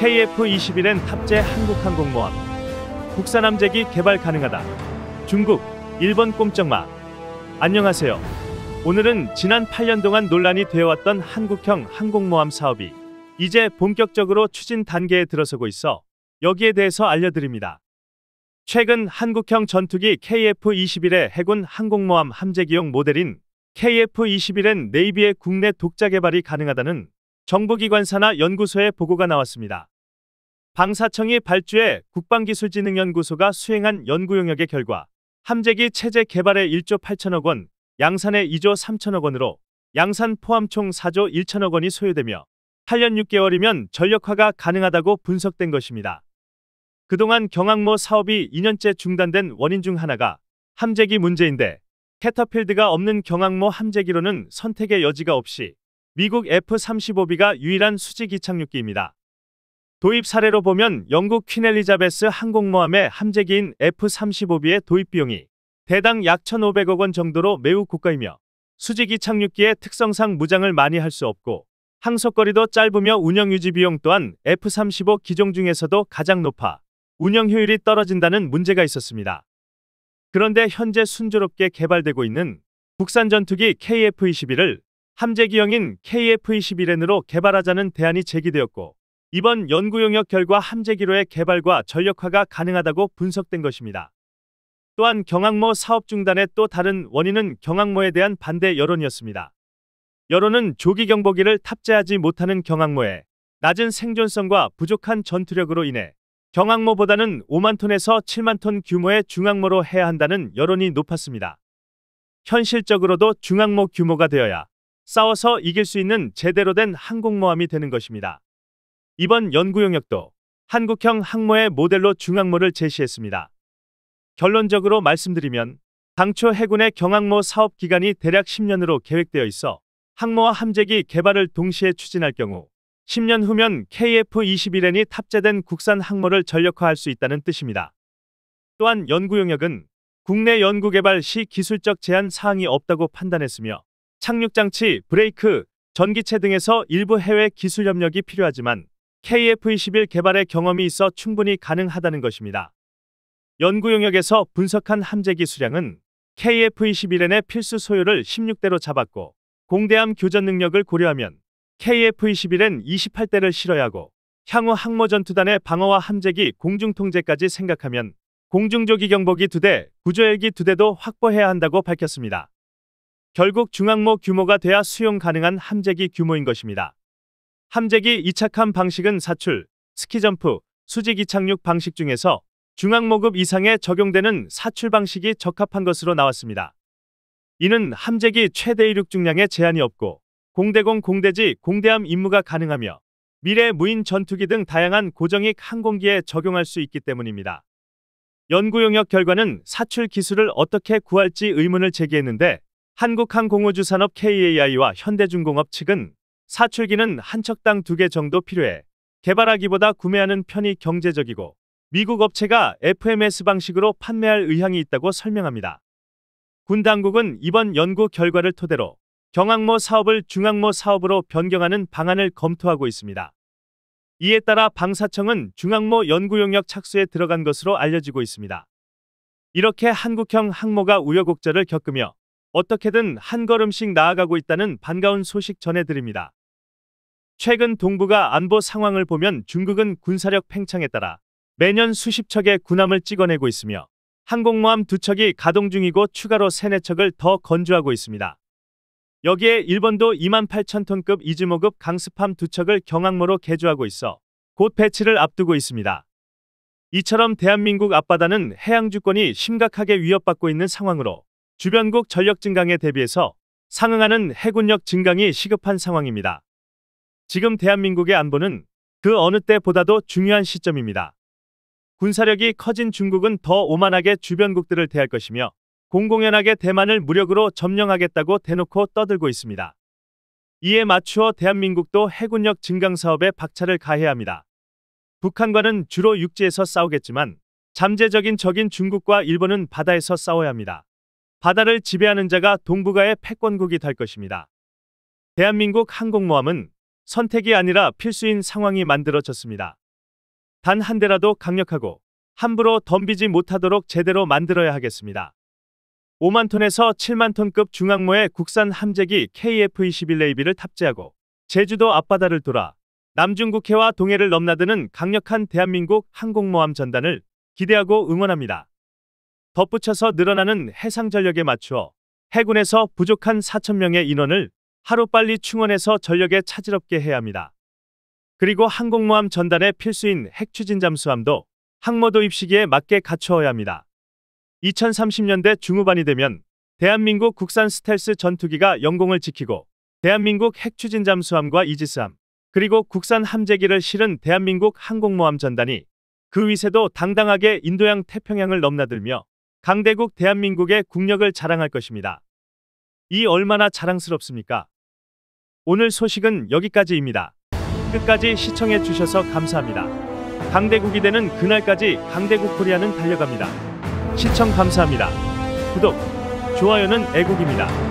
KF-21엔 탑재 한국항공모함, 국산 함재기 개발 가능하다. 중국, 일본 꼼짝마. 안녕하세요. 오늘은 지난 8년 동안 논란이 되어왔던 한국형 항공모함 사업이 이제 본격적으로 추진 단계에 들어서고 있어 여기에 대해서 알려드립니다. 최근 한국형 전투기 KF-21의 해군 항공모함 함재기용 모델인 KF-21엔 네이비의 국내 독자 개발이 가능하다는 정부기관 사나 연구소의 보고가 나왔습니다. 방사청이 발주해 국방기술진흥연구소가 수행한 연구 용역의 결과 함재기 체제 개발에 1조 8천억 원, 양산에 2조 3천억 원으로 양산 포함 총 4조 1천억 원이 소요되며 8년 6개월이면 전력화가 가능하다고 분석된 것입니다. 그동안 경항모 사업이 2년째 중단된 원인 중 하나가 함재기 문제인데 캐터필드가 없는 경항모 함재기로는 선택의 여지가 없이 미국 F-35B가 유일한 수직 이착륙기입니다 도입 사례로 보면 영국 퀸 엘리자베스 항공모함의 함재기인 F-35B의 도입 비용이 대당 약 1,500억 원 정도로 매우 고가이며 수직 이착륙기의 특성상 무장을 많이 할 수 없고 항속거리도 짧으며 운영 유지 비용 또한 F-35 기종 중에서도 가장 높아 운영 효율이 떨어진다는 문제가 있었습니다. 그런데 현재 순조롭게 개발되고 있는 국산 전투기 KF-21을 함재기형인 KF-21N으로 개발하자는 대안이 제기되었고 이번 연구 용역 결과 함재기로의 개발과 전력화가 가능하다고 분석된 것입니다. 또한 경항모 사업 중단의 또 다른 원인은 경항모에 대한 반대 여론이었습니다. 여론은 조기 경보기를 탑재하지 못하는 경항모에 낮은 생존성과 부족한 전투력으로 인해 경항모보다는 5만 톤에서 7만 톤 규모의 중항모로 해야 한다는 여론이 높았습니다. 현실적으로도 중항모 규모가 되어야 싸워서 이길 수 있는 제대로 된 항공모함이 되는 것입니다. 이번 연구 영역도 한국형 항모의 모델로 중항모를 제시했습니다. 결론적으로 말씀드리면 당초 해군의 경항모 사업 기간이 대략 10년으로 계획되어 있어 항모와 함재기 개발을 동시에 추진할 경우 10년 후면 KF-21N이 탑재된 국산 항모를 전력화할 수 있다는 뜻입니다. 또한 연구 영역은 국내 연구개발 시 기술적 제한 사항이 없다고 판단했으며 착륙장치, 브레이크, 전기체 등에서 일부 해외 기술 협력이 필요하지만 KF-21 개발에 경험이 있어 충분히 가능하다는 것입니다. 연구 용역에서 분석한 함재 기수량은 KF-21N의 필수 소요를 16대로 잡았고 공대함 교전 능력을 고려하면 KF-21N 28대를 실어야 하고 향후 항모 전투단의 방어와 함재기 공중 통제까지 생각하면 공중조기 경보기 2대, 구조헬기 2대도 확보해야 한다고 밝혔습니다. 결국 중앙모 규모가 돼야 수용 가능한 함재기 규모인 것입니다. 함재기 이착함 방식은 사출, 스키점프, 수직 이착륙 방식 중에서 중앙모급 이상에 적용되는 사출 방식이 적합한 것으로 나왔습니다. 이는 함재기 최대 이륙 중량에 제한이 없고 공대공 공대지 공대함 임무가 가능하며 미래 무인 전투기 등 다양한 고정익 항공기에 적용할 수 있기 때문입니다. 연구 용역 결과는 사출 기술을 어떻게 구할지 의문을 제기했는데 한국항공우주산업 KAI와 현대중공업 측은 사출기는 한 척당 두 개 정도 필요해 개발하기보다 구매하는 편이 경제적이고 미국 업체가 FMS 방식으로 판매할 의향이 있다고 설명합니다. 군 당국은 이번 연구 결과를 토대로 경항모 사업을 중항모 사업으로 변경하는 방안을 검토하고 있습니다. 이에 따라 방사청은 중항모 연구 용역 착수에 들어간 것으로 알려지고 있습니다. 이렇게 한국형 항모가 우여곡절을 겪으며 어떻게든 한 걸음씩 나아가고 있다는 반가운 소식 전해드립니다. 최근 동북아 안보 상황을 보면 중국은 군사력 팽창에 따라 매년 수십 척의 군함을 찍어내고 있으며 항공모함 두 척이 가동 중이고 추가로 세 네 척을 더 건조하고 있습니다. 여기에 일본도 2만 8천 톤급 이즈모급 강습함 두 척을 경항모로 개조하고 있어 곧 배치를 앞두고 있습니다. 이처럼 대한민국 앞바다는 해양 주권이 심각하게 위협받고 있는 상황으로 주변국 전력 증강에 대비해서 상응하는 해군력 증강이 시급한 상황입니다. 지금 대한민국의 안보는 그 어느 때보다도 중요한 시점입니다. 군사력이 커진 중국은 더 오만하게 주변국들을 대할 것이며 공공연하게 대만을 무력으로 점령하겠다고 대놓고 떠들고 있습니다. 이에 맞추어 대한민국도 해군력 증강 사업에 박차를 가해야 합니다. 북한과는 주로 육지에서 싸우겠지만 잠재적인 적인 중국과 일본은 바다에서 싸워야 합니다. 바다를 지배하는 자가 동북아의 패권국이 될 것입니다. 대한민국 항공모함은 선택이 아니라 필수인 상황이 만들어졌습니다. 단 한 대라도 강력하고 함부로 덤비지 못하도록 제대로 만들어야 하겠습니다. 5만 톤에서 7만 톤급 중항모의 국산 함재기 KF-21 레이비를 탑재하고 제주도 앞바다를 돌아 남중국해와 동해를 넘나드는 강력한 대한민국 항공모함 전단을 기대하고 응원합니다. 덧붙여서 늘어나는 해상 전력에 맞추어 해군에서 부족한 4천명의 인원을 하루빨리 충원해서 전력에 차질없게 해야 합니다. 그리고 항공모함 전단의 필수인 핵추진 잠수함도 항모 도입 시기에 맞게 갖추어야 합니다. 2030년대 중후반이 되면 대한민국 국산 스텔스 전투기가 영공을 지키고 대한민국 핵추진 잠수함과 이지스함 그리고 국산 함재기를 실은 대한민국 항공모함 전단이 그 위세도 당당하게 인도양 태평양을 넘나들며 강대국 대한민국의 국력을 자랑할 것입니다. 이 얼마나 자랑스럽습니까? 오늘 소식은 여기까지입니다. 끝까지 시청해 주셔서 감사합니다. 강대국이 되는 그날까지 강대국 코리아는 달려갑니다. 시청 감사합니다. 구독, 좋아요는 애국입니다.